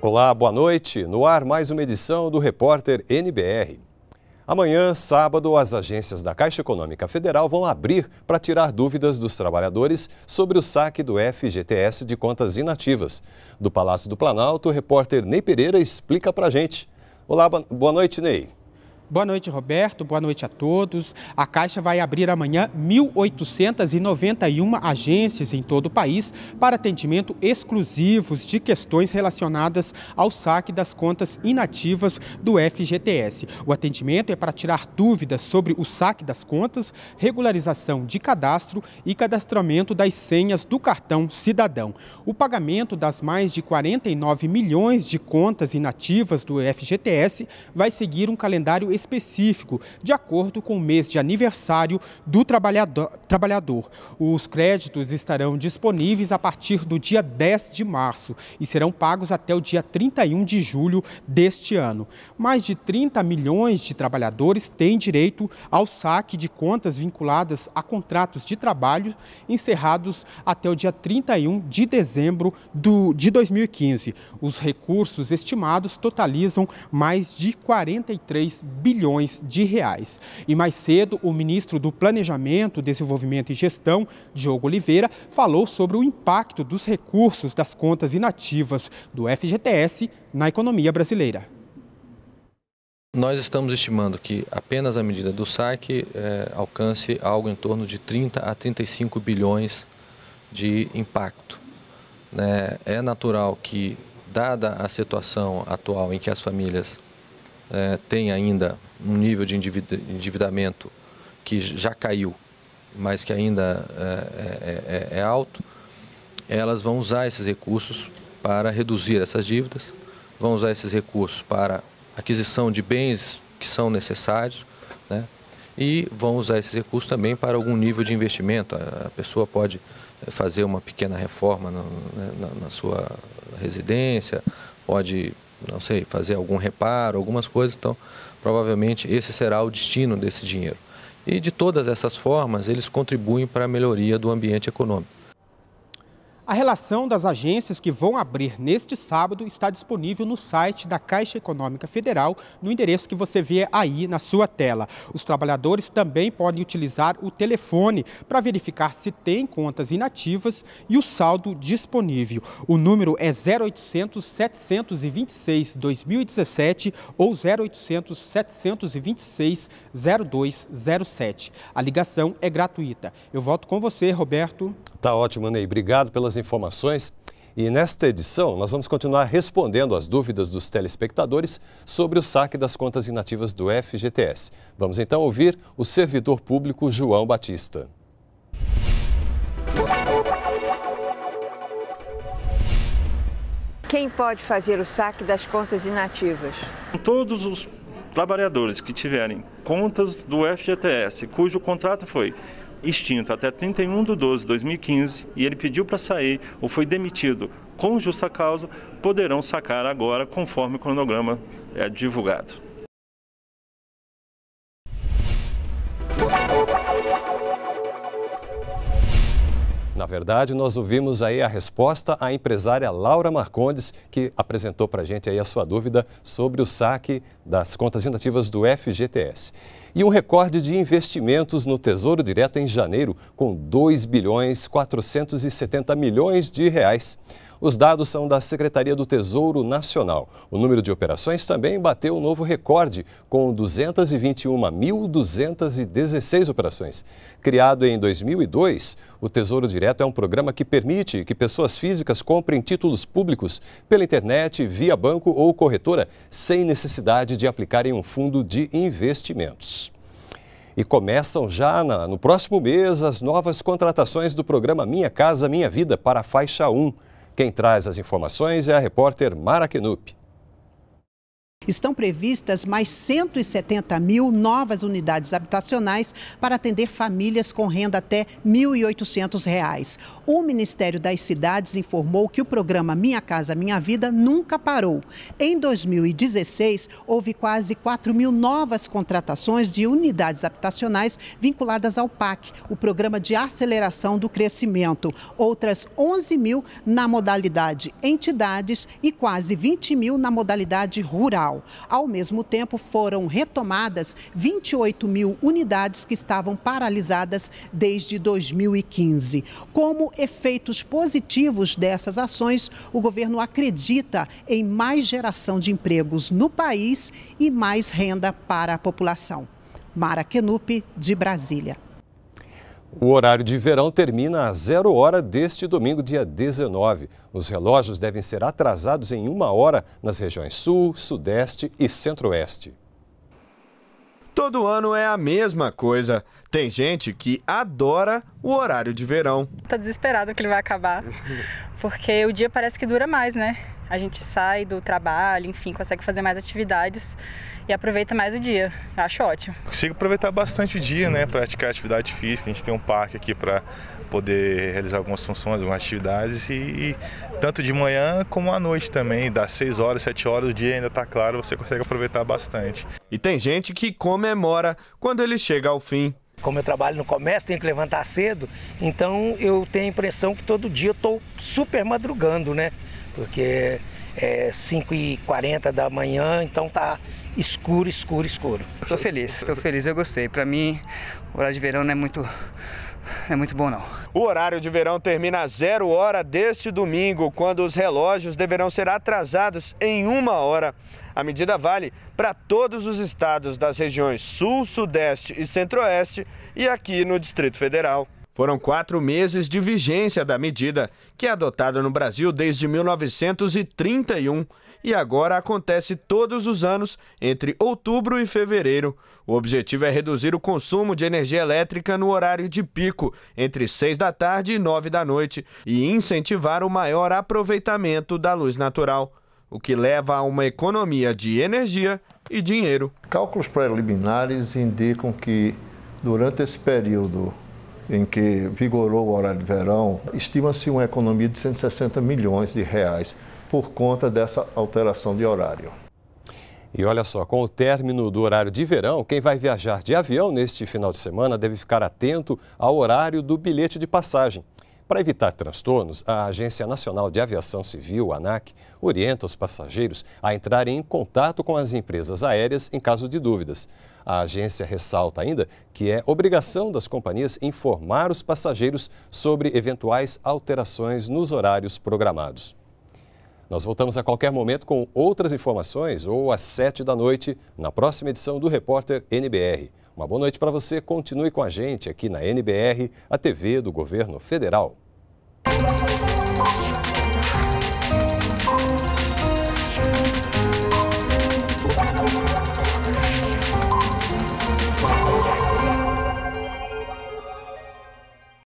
Olá, boa noite. No ar, mais uma edição do Repórter NBR. Amanhã, sábado, as agências da Caixa Econômica Federal vão abrir para tirar dúvidas dos trabalhadores sobre o saque do FGTS de contas inativas. Do Palácio do Planalto, o repórter Ney Pereira explica para gente. Olá, boa noite, Ney. Boa noite, Roberto. Boa noite a todos. A Caixa vai abrir amanhã 1.891 agências em todo o país para atendimento exclusivos de questões relacionadas ao saque das contas inativas do FGTS. O atendimento é para tirar dúvidas sobre o saque das contas, regularização de cadastro e cadastramento das senhas do cartão cidadão. O pagamento das mais de 49 milhões de contas inativas do FGTS vai seguir um calendário específico, de acordo com o mês de aniversário do trabalhador. Os créditos estarão disponíveis a partir do dia 10 de março e serão pagos até o dia 31 de julho deste ano. Mais de 30 milhões de trabalhadores têm direito ao saque de contas vinculadas a contratos de trabalho encerrados até o dia 31 de dezembro do, de 2015. Os recursos estimados totalizam mais de 43 bilhões bilhões de reais. E mais cedo, o ministro do Planejamento, Desenvolvimento e Gestão, Diogo Oliveira, falou sobre o impacto dos recursos das contas inativas do FGTS na economia brasileira. Nós estamos estimando que apenas a medida do saque eh, alcance algo em torno de 30 a 35 bilhões de impacto. Né? É natural que, dada a situação atual em que as famílias é, tem ainda um nível de endividamento que já caiu, mas que ainda é, é, é, é alto, elas vão usar esses recursos para reduzir essas dívidas, vão usar esses recursos para aquisição de bens que são necessários, né? e vão usar esses recursos também para algum nível de investimento. A pessoa pode é, fazer uma pequena reforma né, na, na sua residência, pode não sei, fazer algum reparo, algumas coisas. Então, provavelmente esse será o destino desse dinheiro. E de todas essas formas, eles contribuem para a melhoria do ambiente econômico. A relação das agências que vão abrir neste sábado está disponível no site da Caixa Econômica Federal, no endereço que você vê aí na sua tela. Os trabalhadores também podem utilizar o telefone para verificar se tem contas inativas e o saldo disponível. O número é 0800 726 2017 ou 0800 726 0207. A ligação é gratuita. Eu volto com você, Roberto. Tá ótimo, Ney. Obrigado pelas informações. E nesta edição, nós vamos continuar respondendo as dúvidas dos telespectadores sobre o saque das contas inativas do FGTS. Vamos então ouvir o servidor público João Batista. Quem pode fazer o saque das contas inativas? Todos os trabalhadores que tiverem contas do FGTS, cujo contrato foi extinto até 31 de 12 de 2015 e ele pediu para sair ou foi demitido com justa causa, poderão sacar agora conforme o cronograma é divulgado. Na verdade, nós ouvimos aí a resposta à empresária Laura Marcondes, que apresentou para a gente aí a sua dúvida sobre o saque das contas inativas do FGTS. E um recorde de investimentos no Tesouro Direto em janeiro, com 2 bilhões 470 milhões de reais. Os dados são da Secretaria do Tesouro Nacional. O número de operações também bateu um novo recorde, com 221.216 operações. Criado em 2002, o Tesouro Direto é um programa que permite que pessoas físicas comprem títulos públicos pela internet, via banco ou corretora, sem necessidade de aplicar em um fundo de investimentos. E começam já na, no próximo mês as novas contratações do programa Minha Casa Minha Vida para a faixa 1. Quem traz as informações é a repórter Mara Kenup. Estão previstas mais 170 mil novas unidades habitacionais para atender famílias com renda até R$ 1.800. O Ministério das Cidades informou que o programa Minha Casa Minha Vida nunca parou. Em 2016, houve quase 4 mil novas contratações de unidades habitacionais vinculadas ao PAC, o Programa de Aceleração do Crescimento. Outras 11 mil na modalidade entidades e quase 20 mil na modalidade rural. Ao mesmo tempo, foram retomadas 28 mil unidades que estavam paralisadas desde 2015. Como efeitos positivos dessas ações, o governo acredita em mais geração de empregos no país e mais renda para a população. Mara Kenup, de Brasília. O horário de verão termina às zero hora deste domingo, dia 19. Os relógios devem ser atrasados em uma hora nas regiões Sul, Sudeste e Centro-Oeste. Todo ano é a mesma coisa. Tem gente que adora o horário de verão. Tá desesperada que ele vai acabar, porque o dia parece que dura mais, né? a gente sai do trabalho, enfim, consegue fazer mais atividades e aproveita mais o dia. Eu acho ótimo. Consigo aproveitar bastante o dia, né? Praticar atividade física. A gente tem um parque aqui para poder realizar algumas funções, algumas atividades e, tanto de manhã como à noite também, das 6 horas, 7 horas, o dia ainda está claro, você consegue aproveitar bastante. E tem gente que comemora quando ele chega ao fim como eu trabalho no comércio, tenho que levantar cedo, então eu tenho a impressão que todo dia eu estou super madrugando, né? Porque é 5h40 da manhã, então tá escuro, escuro, escuro. Estou feliz, estou feliz, eu gostei. Para mim, o horário de verão não é muito, não é muito bom não. O horário de verão termina às zero hora deste domingo, quando os relógios deverão ser atrasados em uma hora. A medida vale para todos os estados das regiões Sul, Sudeste e Centro-Oeste e aqui no Distrito Federal. Foram quatro meses de vigência da medida, que é adotada no Brasil desde 1931 e agora acontece todos os anos entre outubro e fevereiro. O objetivo é reduzir o consumo de energia elétrica no horário de pico, entre 6 da tarde e 9 da noite, e incentivar o maior aproveitamento da luz natural, o que leva a uma economia de energia e dinheiro. Cálculos preliminares indicam que durante esse período em que vigorou o horário de verão, estima-se uma economia de 160 milhões de reais por conta dessa alteração de horário. E olha só, com o término do horário de verão, quem vai viajar de avião neste final de semana deve ficar atento ao horário do bilhete de passagem. Para evitar transtornos, a Agência Nacional de Aviação Civil, ANAC, orienta os passageiros a entrarem em contato com as empresas aéreas em caso de dúvidas. A agência ressalta ainda que é obrigação das companhias informar os passageiros sobre eventuais alterações nos horários programados. Nós voltamos a qualquer momento com outras informações ou às sete da noite na próxima edição do Repórter NBR. Uma boa noite para você. Continue com a gente aqui na NBR, a TV do Governo Federal.